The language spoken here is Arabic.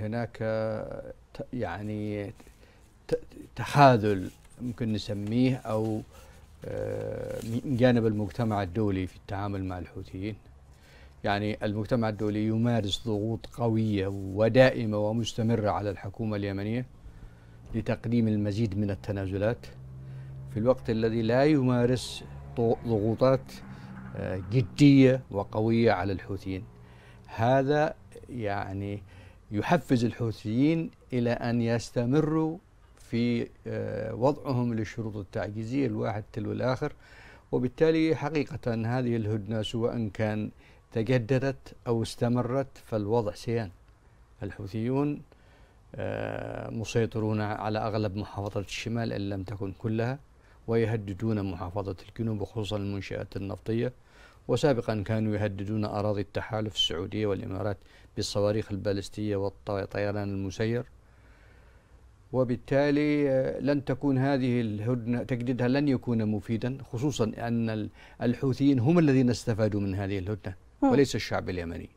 هناك يعني تحاذل ممكن نسميه أو آه، من جانب المجتمع الدولي في التعامل مع الحوثيين يعني المجتمع الدولي يمارس ضغوط قوية ودائمة ومستمرة على الحكومة اليمنية لتقديم المزيد من التنازلات في الوقت الذي لا يمارس ضغوطات آه، جدية وقوية على الحوثيين هذا يعني يحفز الحوثيين إلى أن يستمروا في آه، وضعهم للشروط التعجيزية الواحد تلو الآخر وبالتالي حقيقة هذه الهدنة سواء كان تجددت أو استمرت فالوضع سيان الحوثيون آه، مسيطرون على أغلب محافظه الشمال إن لم تكن كلها ويهددون محافظة الجنوب وخصوصا المنشآت النفطية وسابقا كانوا يهددون أراضي التحالف السعودية والإمارات بالصواريخ البالستية والطيران المسير وبالتالي آه، لن تكون هذه الهدنة تجديدها لن يكون مفيدا خصوصا أن الحوثيين هم الذين استفادوا من هذه الهدنة وليس الشعب اليمني